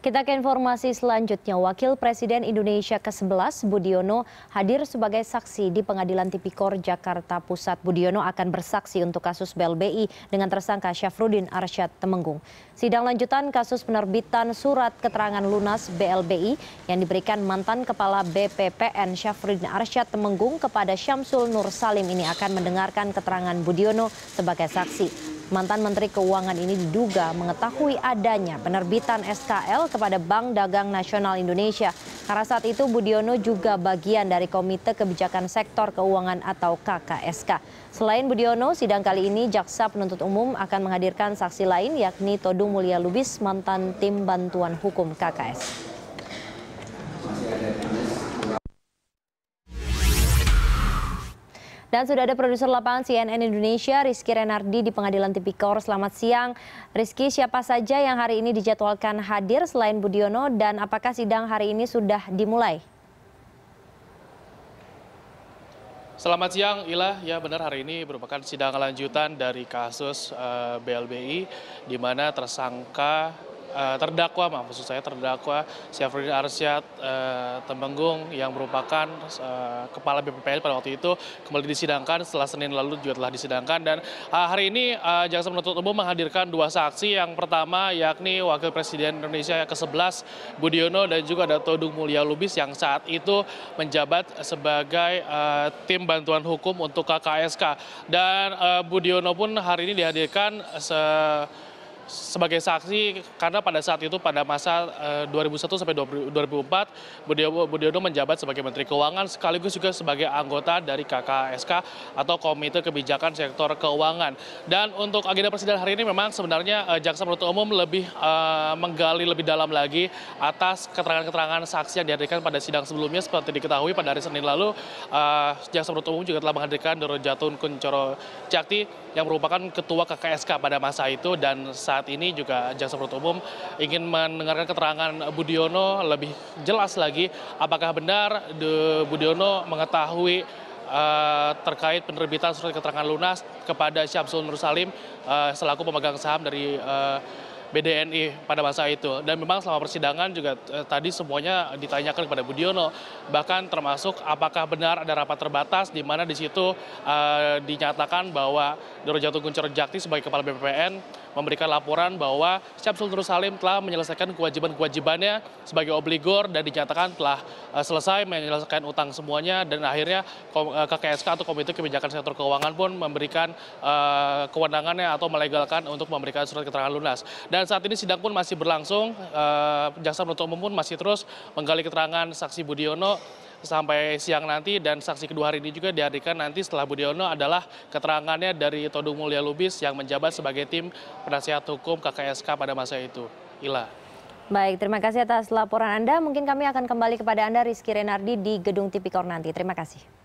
Kita ke informasi selanjutnya, Wakil Presiden Indonesia ke-11 Budiono hadir sebagai saksi di Pengadilan Tipikor Jakarta Pusat. Budiono akan bersaksi untuk kasus BLBI dengan tersangka Syafruddin Arsyad Temenggung. Sidang lanjutan kasus penerbitan surat keterangan lunas BLBI yang diberikan mantan Kepala BPPN Syafruddin Arsyad Temenggung kepada Syamsul Nur Salim ini akan mendengarkan keterangan Budiono sebagai saksi. Mantan Menteri Keuangan ini diduga mengetahui adanya penerbitan SKL kepada Bank Dagang Nasional Indonesia. Karena saat itu Budiono juga bagian dari Komite Kebijakan Sektor Keuangan atau KKSK. Selain Budiono, sidang kali ini Jaksa Penuntut Umum akan menghadirkan saksi lain yakni Todung Mulia Lubis, mantan tim bantuan hukum KKS. Dan sudah ada produser lapangan CNN Indonesia, Rizky Renardi di Pengadilan Tipikor. Selamat siang. Rizky, siapa saja yang hari ini dijadwalkan hadir selain Budiono dan apakah sidang hari ini sudah dimulai? Selamat siang, Ilah. Ya benar hari ini merupakan sidang lanjutan dari kasus uh, eh, BLBI di mana tersangka Eh, terdakwa terdakwa maksud saya terdakwa Syafruddin Arsyad uh, eh, Temenggung yang merupakan uh, kepala BPPL pada waktu itu kembali disidangkan setelah Senin lalu juga telah disidangkan dan uh, hari ini uh, jaksa penuntut umum menghadirkan dua saksi yang pertama yakni wakil presiden Indonesia yang ke-11 Budiono dan juga ada Todung Mulia Lubis yang saat itu menjabat sebagai uh, tim bantuan hukum untuk KKSK dan uh, Budiono pun hari ini dihadirkan se sebagai saksi karena pada saat itu pada masa 2001 eh, sampai 2004 Budiono, Budiono menjabat sebagai Menteri Keuangan sekaligus juga sebagai anggota dari KKSK atau Komite Kebijakan Sektor Keuangan. Dan untuk agenda persidangan hari ini memang sebenarnya eh, jaksa penuntut umum lebih eh, menggali lebih dalam lagi atas keterangan-keterangan saksi yang dihadirkan pada sidang sebelumnya seperti diketahui pada hari Senin lalu jaksa penuntut umum juga telah menghadirkan Doro Jatun Kuncoro Cakti yang merupakan ketua KKSK pada masa itu dan saat ini juga jaksa penuntut umum ingin mendengarkan keterangan Budiono lebih jelas lagi apakah benar Budiono mengetahui uh, terkait penerbitan surat keterangan lunas kepada Syamsul Nur Salim uh, selaku pemegang saham dari uh, BDNI pada masa itu. Dan memang selama persidangan juga eh, tadi semuanya ditanyakan kepada Budiono, bahkan termasuk apakah benar ada rapat terbatas di mana di situ eh, dinyatakan bahwa Doro Jatuh Kuncoro Jakti sebagai Kepala BPPN memberikan laporan bahwa Syamsul Sultan Salim telah menyelesaikan kewajiban-kewajibannya sebagai obligor dan dinyatakan telah eh, selesai menyelesaikan utang semuanya dan akhirnya KKSK eh, atau Komite Kebijakan Sektor Keuangan pun memberikan kewenangannya atau melegalkan untuk memberikan surat keterangan lunas. Dan dan saat ini sidang pun masih berlangsung eh, jaksa penuntut umum pun masih terus menggali keterangan saksi budiono sampai siang nanti dan saksi kedua hari ini juga dihadirkan nanti setelah Budiono adalah keterangannya dari Todung Mulya Lubis yang menjabat sebagai tim penasihat hukum KKSK pada masa itu. Ila. Baik, terima kasih atas laporan Anda. Mungkin kami akan kembali kepada Anda Rizky Renardi di Gedung Tipikor nanti. Terima kasih.